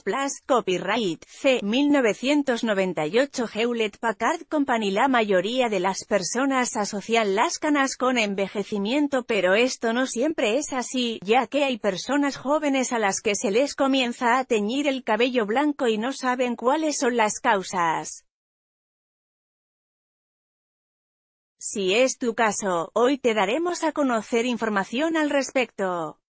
Plus copyright C. 1998 Hewlett Packard Company La mayoría de las personas asocian las canas con envejecimiento pero esto no siempre es así, ya que hay personas jóvenes a las que se les comienza a teñir el cabello blanco y no saben cuáles son las causas. Si es tu caso, hoy te daremos a conocer información al respecto.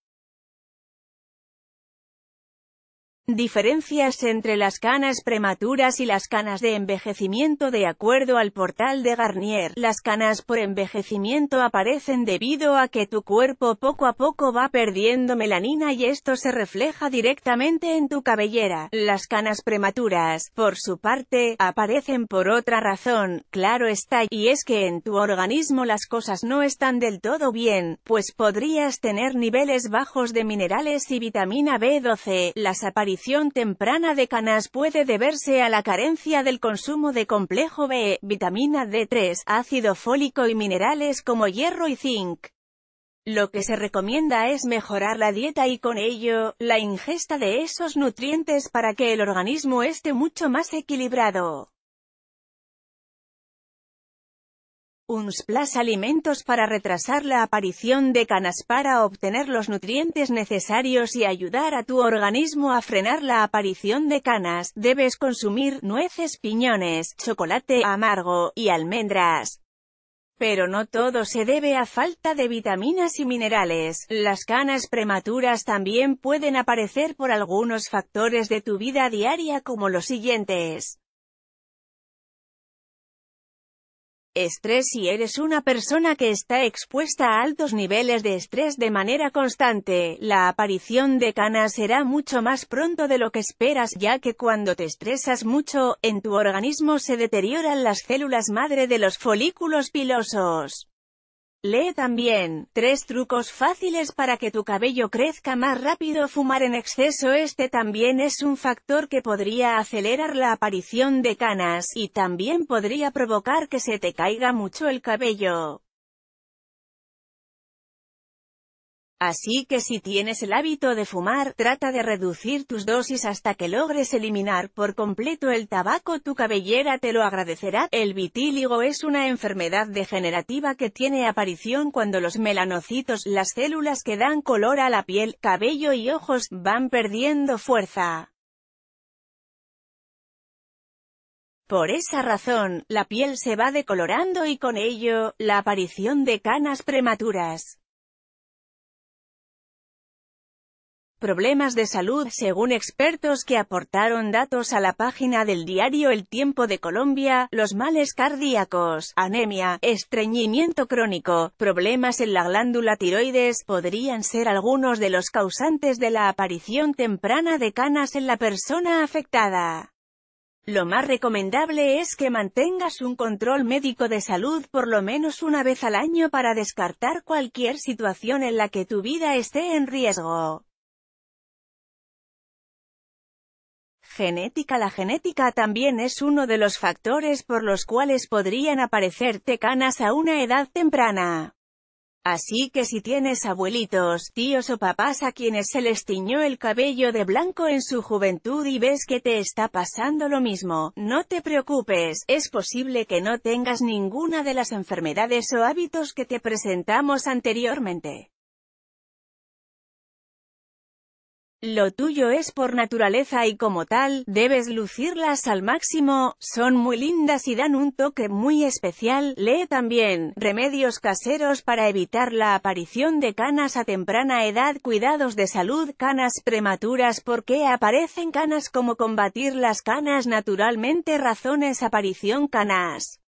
Diferencias entre las canas prematuras y las canas de envejecimiento De acuerdo al portal de Garnier, las canas por envejecimiento aparecen debido a que tu cuerpo poco a poco va perdiendo melanina y esto se refleja directamente en tu cabellera. Las canas prematuras, por su parte, aparecen por otra razón, claro está, y es que en tu organismo las cosas no están del todo bien, pues podrías tener niveles bajos de minerales y vitamina B12, las aparición temprana de canas puede deberse a la carencia del consumo de complejo B, vitamina D3, ácido fólico y minerales como hierro y zinc. Lo que se recomienda es mejorar la dieta y con ello, la ingesta de esos nutrientes para que el organismo esté mucho más equilibrado. Unsplash alimentos para retrasar la aparición de canas para obtener los nutrientes necesarios y ayudar a tu organismo a frenar la aparición de canas, debes consumir nueces, piñones, chocolate amargo, y almendras. Pero no todo se debe a falta de vitaminas y minerales. Las canas prematuras también pueden aparecer por algunos factores de tu vida diaria como los siguientes. Estrés Si eres una persona que está expuesta a altos niveles de estrés de manera constante, la aparición de canas será mucho más pronto de lo que esperas, ya que cuando te estresas mucho, en tu organismo se deterioran las células madre de los folículos pilosos. Lee también, tres trucos fáciles para que tu cabello crezca más rápido. Fumar en exceso este también es un factor que podría acelerar la aparición de canas, y también podría provocar que se te caiga mucho el cabello. Así que si tienes el hábito de fumar, trata de reducir tus dosis hasta que logres eliminar por completo el tabaco. Tu cabellera te lo agradecerá. El vitíligo es una enfermedad degenerativa que tiene aparición cuando los melanocitos, las células que dan color a la piel, cabello y ojos, van perdiendo fuerza. Por esa razón, la piel se va decolorando y con ello, la aparición de canas prematuras. problemas de salud, según expertos que aportaron datos a la página del diario El Tiempo de Colombia, los males cardíacos, anemia, estreñimiento crónico, problemas en la glándula tiroides, podrían ser algunos de los causantes de la aparición temprana de canas en la persona afectada. Lo más recomendable es que mantengas un control médico de salud por lo menos una vez al año para descartar cualquier situación en la que tu vida esté en riesgo. Genética La genética también es uno de los factores por los cuales podrían aparecerte canas a una edad temprana. Así que si tienes abuelitos, tíos o papás a quienes se les tiñó el cabello de blanco en su juventud y ves que te está pasando lo mismo, no te preocupes, es posible que no tengas ninguna de las enfermedades o hábitos que te presentamos anteriormente. Lo tuyo es por naturaleza y como tal, debes lucirlas al máximo, son muy lindas y dan un toque muy especial. Lee también, remedios caseros para evitar la aparición de canas a temprana edad, cuidados de salud, canas prematuras, por qué aparecen canas, cómo combatir las canas naturalmente, razones aparición canas.